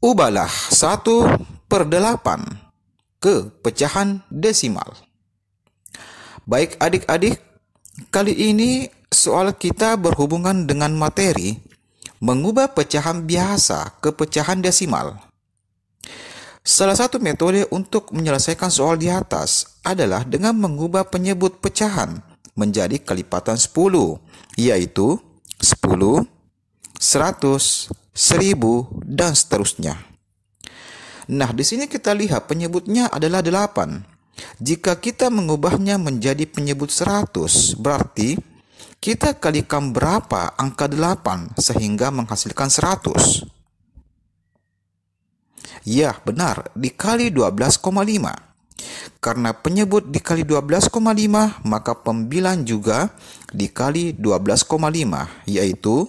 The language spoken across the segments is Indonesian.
Ubahlah 1 per 8 ke pecahan desimal. Baik adik-adik, kali ini soal kita berhubungan dengan materi mengubah pecahan biasa ke pecahan desimal. Salah satu metode untuk menyelesaikan soal di atas adalah dengan mengubah penyebut pecahan menjadi kelipatan 10, yaitu 10, 100, seribu, dan seterusnya. Nah, di sini kita lihat penyebutnya adalah delapan. Jika kita mengubahnya menjadi penyebut seratus, berarti kita kalikan berapa angka delapan sehingga menghasilkan seratus. Ya, benar, dikali 12,5. Karena penyebut dikali 12,5 maka pembilang juga dikali 12,5 yaitu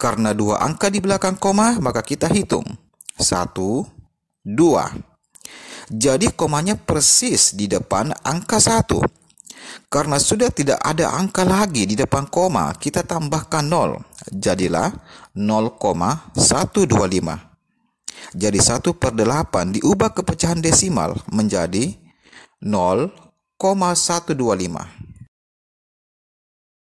Karena dua angka di belakang koma, maka kita hitung. Satu, dua. Jadi komanya persis di depan angka satu. Karena sudah tidak ada angka lagi di depan koma, kita tambahkan nol Jadilah 0,125. Jadi 1 per 8 diubah ke pecahan desimal menjadi 0,125.